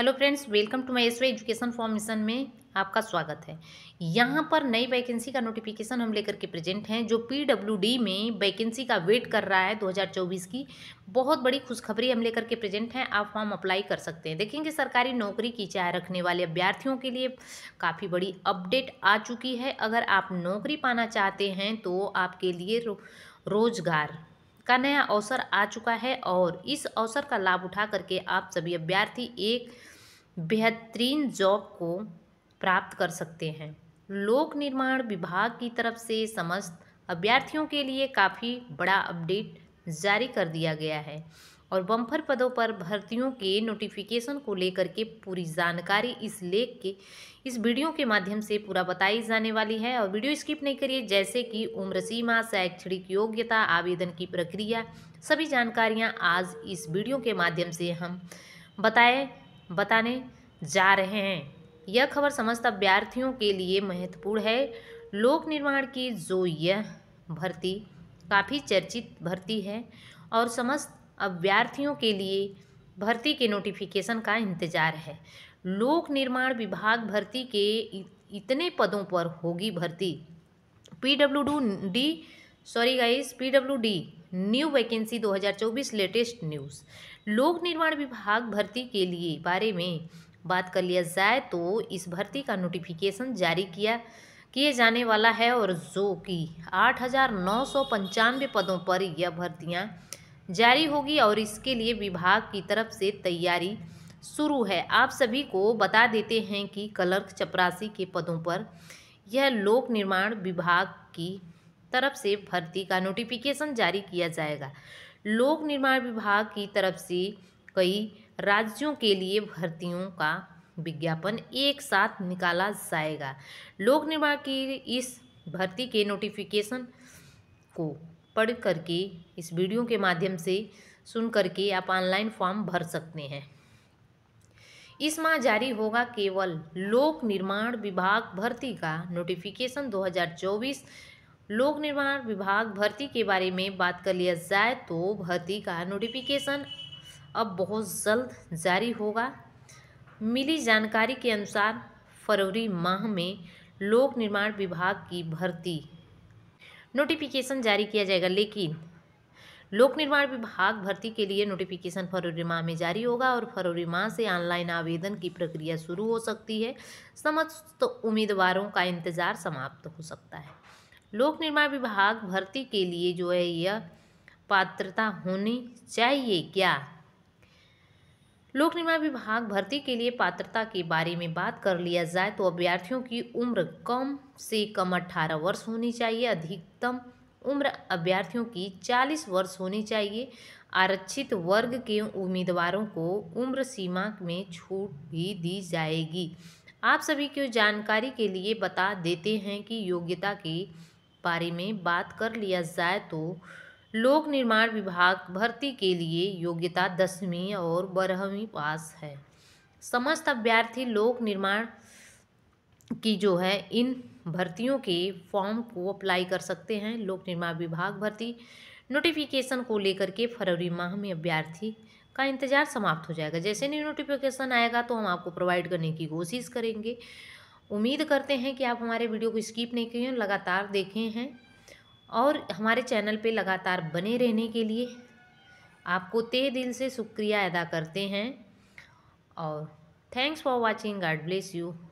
hello friends welcome to my S education form mission में आपका स्वागत है यहाँ पर नई वैकेंसी का नोटिफिकेशन हम लेकर के प्रेजेंट हैं जो पीडब्ल्यूडी में वैकेंसी का वेट कर रहा है 2024 की बहुत बड़ी खुशखबरी हम लेकर के प्रेजेंट हैं आप फॉर्म अप्लाई कर सकते हैं देखेंगे सरकारी नौकरी की चाह रखने वाले अभ्यर्थियों के लिए काफ़ी बड़ी अपडेट आ चुकी है अगर आप नौकरी पाना चाहते हैं तो आपके लिए रो, रोजगार का नया अवसर आ चुका है और इस अवसर का लाभ उठा करके आप सभी अभ्यर्थी एक बेहतरीन जॉब को प्राप्त कर सकते हैं लोक निर्माण विभाग की तरफ से समस्त अभ्यर्थियों के लिए काफ़ी बड़ा अपडेट जारी कर दिया गया है और बम्फर पदों पर भर्तियों के नोटिफिकेशन को लेकर के पूरी जानकारी इस लेख के इस वीडियो के माध्यम से पूरा बताई जाने वाली है और वीडियो स्किप नहीं करिए जैसे कि उम्र सीमा शैक्षणिक योग्यता आवेदन की प्रक्रिया सभी जानकारियाँ आज इस वीडियो के माध्यम से हम बताए बताने जा रहे हैं यह खबर समस्त अभ्यार्थियों के लिए महत्वपूर्ण है लोक निर्माण की जो यह भर्ती काफ़ी चर्चित भर्ती है और समस्त अभ्यर्थियों के लिए भर्ती के नोटिफिकेशन का इंतजार है लोक निर्माण विभाग भर्ती के इतने पदों पर होगी भर्ती P W D sorry guys P W D new vacancy 2024 latest news लोक निर्माण विभाग भर्ती के लिए बारे में बात कर लिया जाए तो इस भर्ती का नोटिफिकेशन जारी किया किए जाने वाला है और जो कि आठ हज़ार नौ सौ पंचानवे पदों पर यह भर्तियां जारी होगी और इसके लिए विभाग की तरफ से तैयारी शुरू है आप सभी को बता देते हैं कि क्लर्क चपरासी के पदों पर यह लोक निर्माण विभाग की तरफ से भर्ती का नोटिफिकेशन जारी किया जाएगा लोक निर्माण विभाग की तरफ से कई राज्यों के लिए भर्तियों का विज्ञापन एक साथ निकाला जाएगा लोक निर्माण की इस भर्ती के नोटिफिकेशन को पढ़ करके इस वीडियो के माध्यम से सुन करके आप ऑनलाइन फॉर्म भर सकते हैं इस माह जारी होगा केवल लोक निर्माण विभाग भर्ती का नोटिफिकेशन 2024 लोक निर्माण विभाग भर्ती के बारे में बात कर लिया जाए तो भर्ती का नोटिफिकेशन अब बहुत जल्द जारी होगा मिली जानकारी के अनुसार फरवरी माह में लोक निर्माण विभाग की भर्ती नोटिफिकेशन जारी किया जाएगा लेकिन लोक निर्माण विभाग भर्ती के लिए नोटिफिकेशन फरवरी माह में जारी होगा और फरवरी माह से ऑनलाइन आवेदन की प्रक्रिया शुरू हो सकती है समस्त उम्मीदवारों का इंतजार समाप्त हो सकता है लोक निर्माण विभाग भर्ती के लिए जो है यह पात्रता होनी चाहिए क्या लोक निर्माण विभाग भर्ती के लिए पात्रता के बारे में बात कर लिया जाए तो अभ्यर्थियों की उम्र कम से कम 18 वर्ष होनी चाहिए अधिकतम उम्र अभ्यर्थियों की 40 वर्ष होनी चाहिए आरक्षित वर्ग के उम्मीदवारों को उम्र सीमा में छूट भी दी जाएगी आप सभी को जानकारी के लिए बता देते हैं कि योग्यता के बारे में बात कर लिया जाए तो लोक निर्माण विभाग भर्ती के लिए योग्यता दसवीं और बारहवीं पास है समस्त अभ्यर्थी लोक निर्माण की जो है इन भर्तियों के फॉर्म को अप्लाई कर सकते हैं लोक निर्माण विभाग भर्ती नोटिफिकेशन को लेकर के फरवरी माह में अभ्यर्थी का इंतजार समाप्त हो जाएगा जैसे नहीं नोटिफिकेशन आएगा तो हम आपको प्रोवाइड करने की कोशिश करेंगे उम्मीद करते हैं कि आप हमारे वीडियो को स्किप नहीं किए लगातार देखे हैं और हमारे चैनल पे लगातार बने रहने के लिए आपको तय दिल से शुक्रिया अदा करते हैं और thanks for watching God bless you